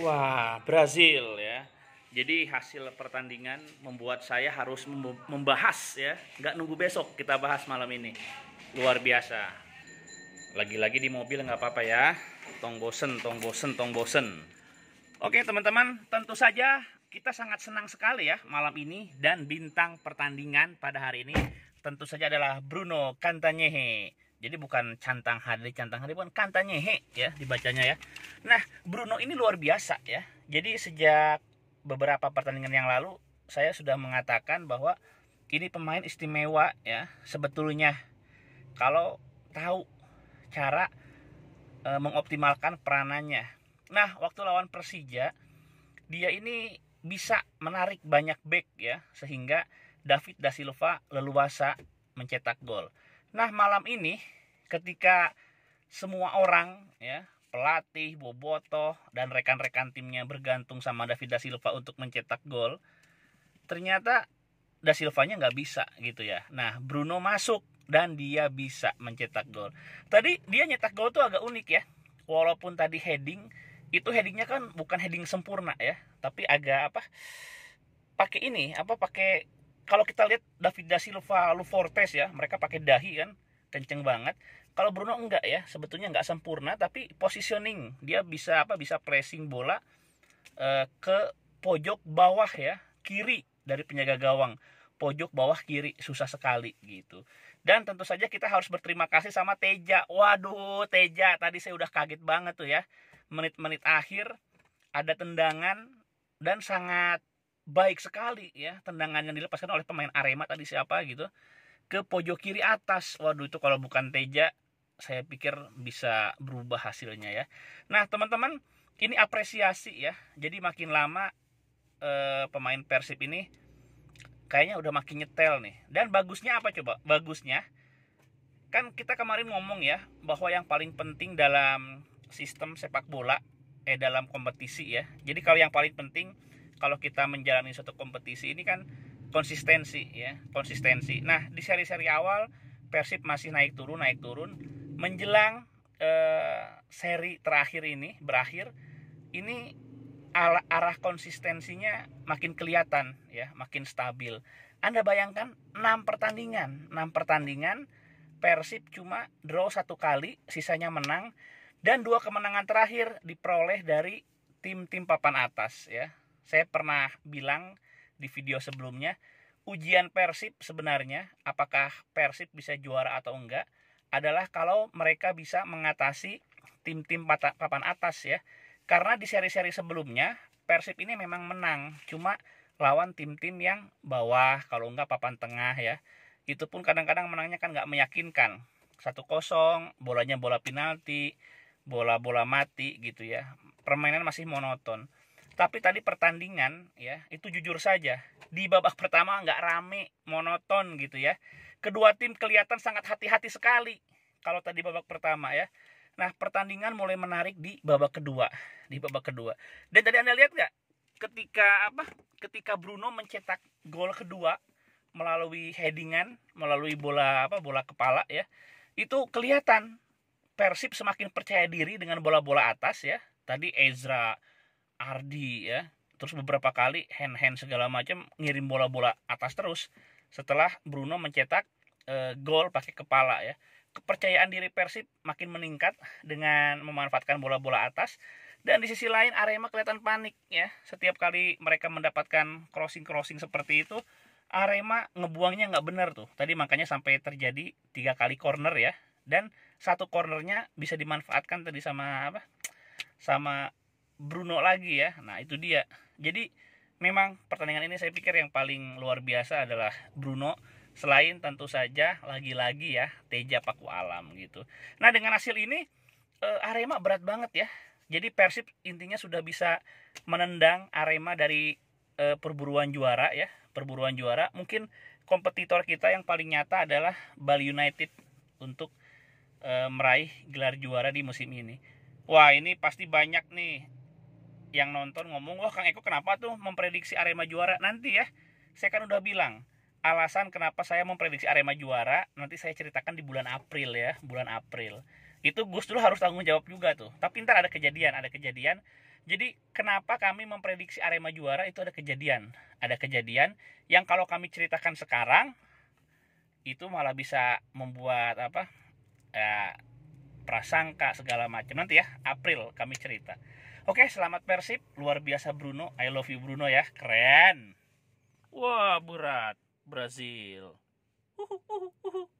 Wah, Brazil ya. Jadi hasil pertandingan membuat saya harus membahas ya, nggak nunggu besok kita bahas malam ini. Luar biasa. Lagi-lagi di mobil nggak apa-apa ya. Tong bosen, tong bosen, tong bosen. Oke teman-teman, tentu saja kita sangat senang sekali ya malam ini dan bintang pertandingan pada hari ini tentu saja adalah Bruno Cantanyehe. Jadi bukan cantang hari, cantang hari bukan kantanya he ya dibacanya ya. Nah, Bruno ini luar biasa ya. Jadi sejak beberapa pertandingan yang lalu saya sudah mengatakan bahwa ini pemain istimewa ya sebetulnya kalau tahu cara e, mengoptimalkan peranannya. Nah, waktu lawan Persija dia ini bisa menarik banyak back ya sehingga David da Silva leluasa mencetak gol. Nah, malam ini ketika semua orang ya, pelatih, Boboto dan rekan-rekan timnya bergantung sama David da Silva untuk mencetak gol, ternyata da Silvanya nggak bisa gitu ya. Nah, Bruno masuk dan dia bisa mencetak gol. Tadi dia nyetak gol tuh agak unik ya. Walaupun tadi heading itu headingnya kan bukan heading sempurna ya, tapi agak apa? Pakai ini apa pakai kalau kita lihat David da Silva, Lu Fortes ya, mereka pakai dahi kan, kenceng banget. Kalau Bruno enggak ya, sebetulnya enggak sempurna tapi positioning dia bisa apa bisa pressing bola eh, ke pojok bawah ya, kiri dari penjaga gawang. Pojok bawah kiri susah sekali gitu. Dan tentu saja kita harus berterima kasih sama Teja. Waduh, Teja tadi saya udah kaget banget tuh ya. Menit-menit akhir ada tendangan dan sangat baik sekali ya tendangan yang dilepaskan oleh pemain Arema tadi siapa gitu ke pojok kiri atas waduh itu kalau bukan Teja saya pikir bisa berubah hasilnya ya nah teman-teman ini apresiasi ya jadi makin lama eh, pemain Persib ini kayaknya udah makin nyetel nih dan bagusnya apa coba bagusnya kan kita kemarin ngomong ya bahwa yang paling penting dalam sistem sepak bola eh dalam kompetisi ya jadi kalau yang paling penting kalau kita menjalani suatu kompetisi ini kan konsistensi ya konsistensi nah di seri-seri awal Persib masih naik turun naik turun menjelang eh, seri terakhir ini berakhir ini arah, konsistensinya makin kelihatan ya makin stabil anda bayangkan 6 pertandingan 6 pertandingan Persib cuma draw satu kali sisanya menang dan dua kemenangan terakhir diperoleh dari tim-tim papan atas ya saya pernah bilang di video sebelumnya, ujian Persib sebenarnya apakah Persib bisa juara atau enggak adalah kalau mereka bisa mengatasi tim-tim papan atas ya. Karena di seri-seri sebelumnya Persib ini memang menang, cuma lawan tim-tim yang bawah kalau enggak papan tengah ya. Itu pun kadang-kadang menangnya kan nggak meyakinkan. satu kosong bolanya bola penalti, bola-bola mati gitu ya. Permainan masih monoton tapi tadi pertandingan ya itu jujur saja di babak pertama nggak rame monoton gitu ya kedua tim kelihatan sangat hati-hati sekali kalau tadi babak pertama ya nah pertandingan mulai menarik di babak kedua di babak kedua dan tadi anda lihat nggak ketika apa ketika Bruno mencetak gol kedua melalui headingan melalui bola apa bola kepala ya itu kelihatan Persib semakin percaya diri dengan bola-bola atas ya tadi Ezra Ardi ya terus beberapa kali hand hand segala macam ngirim bola-bola atas terus setelah Bruno mencetak e, gol pakai kepala ya kepercayaan diri Persib makin meningkat dengan memanfaatkan bola-bola atas dan di sisi lain Arema kelihatan panik ya setiap kali mereka mendapatkan crossing crossing seperti itu Arema ngebuangnya nggak benar tuh tadi makanya sampai terjadi tiga kali corner ya dan satu cornernya bisa dimanfaatkan tadi sama apa sama Bruno lagi ya. Nah, itu dia. Jadi memang pertandingan ini saya pikir yang paling luar biasa adalah Bruno selain tentu saja lagi-lagi ya Teja Paku Alam gitu. Nah, dengan hasil ini uh, Arema berat banget ya. Jadi Persib intinya sudah bisa menendang Arema dari uh, perburuan juara ya, perburuan juara. Mungkin kompetitor kita yang paling nyata adalah Bali United untuk uh, meraih gelar juara di musim ini. Wah, ini pasti banyak nih yang nonton ngomong, wah oh, Kang Eko kenapa tuh memprediksi Arema juara? Nanti ya, saya kan udah bilang alasan kenapa saya memprediksi Arema juara, nanti saya ceritakan di bulan April ya, bulan April. Itu Gus dulu harus tanggung jawab juga tuh. Tapi ntar ada kejadian, ada kejadian. Jadi kenapa kami memprediksi Arema juara itu ada kejadian, ada kejadian yang kalau kami ceritakan sekarang itu malah bisa membuat apa? Ya, prasangka segala macam nanti ya April kami cerita. Oke, selamat Persib. Luar biasa Bruno. I love you Bruno ya. Keren. Wah, berat. Brazil. Uhuh, uhuh, uhuh.